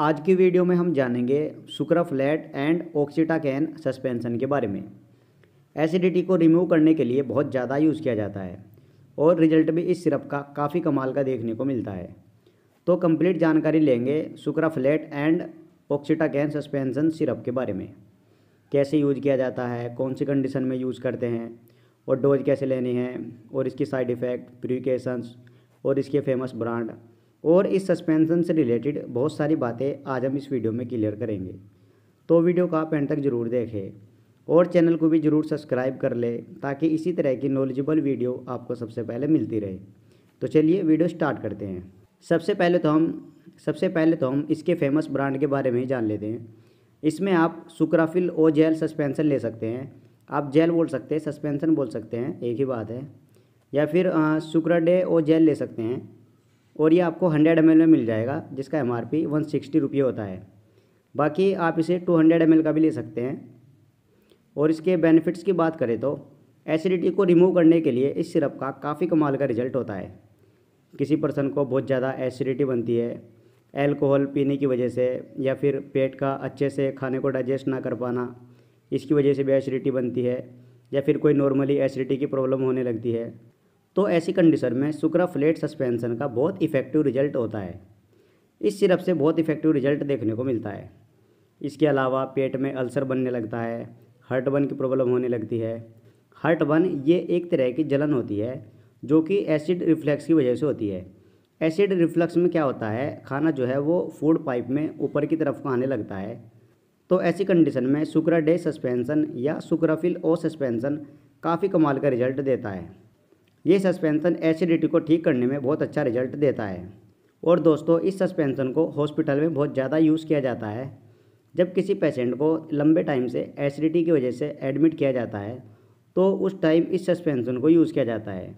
आज की वीडियो में हम जानेंगे sucralfate and oxetacaine suspension के बारे में एसिडिटी को रिमूव करने के लिए बहुत ज़्यादा यूज़ किया जाता है और रिजल्ट भी इस सिरप का काफ़ी कमाल का देखने को मिलता है तो कंप्लीट जानकारी लेंगे sucralfate and oxetacaine suspension syrup के बारे में कैसे यूज किया जाता है कौन सी कंडीशन में यूज़ करते हैं और डोज कैसे लेनी है और इसकी साइड इफ़ेक्ट प्रिकेशंस और इसके फेमस ब्रांड और इस सस्पेंशन से रिलेटेड बहुत सारी बातें आज हम इस वीडियो में क्लियर करेंगे तो वीडियो को आप एंड तक जरूर देखें और चैनल को भी ज़रूर सब्सक्राइब कर ले ताकि इसी तरह की नॉलेजेबल वीडियो आपको सबसे पहले मिलती रहे तो चलिए वीडियो स्टार्ट करते हैं सबसे पहले तो हम सबसे पहले तो हम इसके फेमस ब्रांड के बारे में ही जान लेते हैं इसमें आप सुक्राफिल ओ जेल सस्पेंसन ले सकते हैं आप जेल बोल सकते हैं सस्पेंसन बोल सकते हैं एक ही बात है या फिर सुक्राडे ओ जेल ले सकते हैं और ये आपको हंड्रेड एम में मिल जाएगा जिसका M R P one sixty रुपये होता है बाकी आप इसे टू हंड्रेड एम का भी ले सकते हैं और इसके बेनिफिट्स की बात करें तो एसिडिटी को रिमूव करने के लिए इस सिरप का काफ़ी कमाल का रिजल्ट होता है किसी पर्सन को बहुत ज़्यादा एसिडिटी बनती है एल्कोहल पीने की वजह से या फिर पेट का अच्छे से खाने को डाइजेस्ट ना कर पाना इसकी वजह से भी एसिडिटी बनती है या फिर कोई नॉर्मली एसिडिटी की प्रॉब्लम होने लगती है तो ऐसी कंडीशन में सुक्राफ्लेट सस्पेंशन का बहुत इफ़ेक्टिव रिजल्ट होता है इस सिरप से बहुत इफ़ेक्टिव रिजल्ट देखने को मिलता है इसके अलावा पेट में अल्सर बनने लगता है हर्ट बन की प्रॉब्लम होने लगती है हर्ट बन ये एक तरह की जलन होती है जो कि एसिड रिफ्लेक्स की वजह से होती है एसिड रिफ्लक्स में क्या होता है खाना जो है वो फूड पाइप में ऊपर की तरफ आने लगता है तो ऐसी कंडीशन में सुक्रा डे सस्पेंसन या सुक्राफिल ओ सस्पेंसन काफ़ी कमाल का रिजल्ट देता है ये सस्पेंसन एसिडिटी को ठीक करने में बहुत अच्छा रिजल्ट देता है और दोस्तों इस सस्पेंसन को हॉस्पिटल में बहुत ज़्यादा यूज़ किया जाता है जब किसी पेशेंट को लंबे टाइम से एसिडिटी की वजह से एडमिट किया जाता है तो उस टाइम इस सस्पेंसन को यूज़ किया जाता है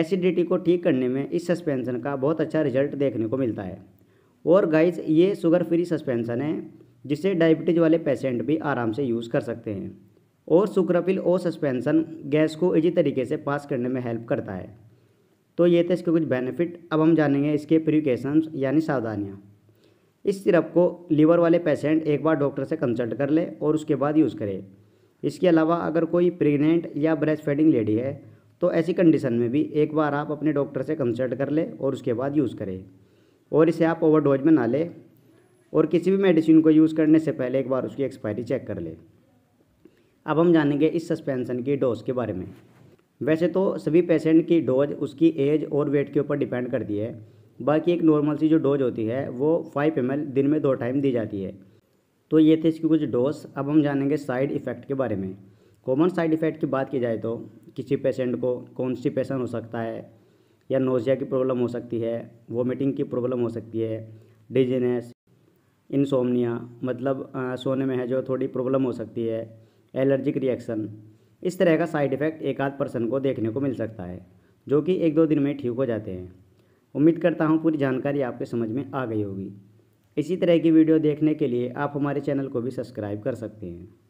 एसिडिटी को ठीक करने में इस सस्पेंसन का बहुत अच्छा रिजल्ट देखने को मिलता है और गाइस ये शुगर फ्री सस्पेंसन है जिसे डायबिटीज़ वाले पेशेंट भी आराम से यूज़ कर सकते हैं और शुक्रपिल और सस्पेंसन गैस को इजी तरीके से पास करने में हेल्प करता है तो ये थे इसके कुछ बेनिफिट अब हम जानेंगे इसके प्रिकेशन यानी सावधानियाँ इस सिरप को लीवर वाले पेशेंट एक बार डॉक्टर से कंसल्ट कर ले और उसके बाद यूज़ करे इसके अलावा अगर कोई प्रेग्नेंट या ब्रेस्ट फीडिंग लेडी है तो ऐसी कंडीशन में भी एक बार आप अपने डॉक्टर से कंसल्ट कर ले और उसके बाद यूज़ करें और इसे आप ओवरडोज में ना लें और किसी भी मेडिसिन को यूज़ करने से पहले एक बार उसकी एक्सपायरी चेक कर लें अब हम जानेंगे इस सस्पेंसन की डोज के बारे में वैसे तो सभी पेशेंट की डोज उसकी एज और वेट के ऊपर डिपेंड करती है बाकी एक नॉर्मल सी जो डोज होती है वो फाइव एम दिन में दो टाइम दी जाती है तो ये थे इसकी कुछ डोज अब हम जानेंगे साइड इफ़ेक्ट के बारे में कॉमन साइड इफ़ेक्ट की बात की जाए तो किसी पेशेंट को कॉन्स्टिपेशन हो सकता है या नोजिया की प्रॉब्लम हो सकती है वोमिटिंग की प्रॉब्लम हो सकती है डिजीनेस इंसोमनिया मतलब आ, सोने में है जो थोड़ी प्रॉब्लम हो सकती है एलर्जिक रिएक्शन इस तरह का साइड इफ़ेक्ट एक आध पर्सन को देखने को मिल सकता है जो कि एक दो दिन में ठीक हो जाते हैं उम्मीद करता हूँ पूरी जानकारी आपके समझ में आ गई होगी इसी तरह की वीडियो देखने के लिए आप हमारे चैनल को भी सब्सक्राइब कर सकते हैं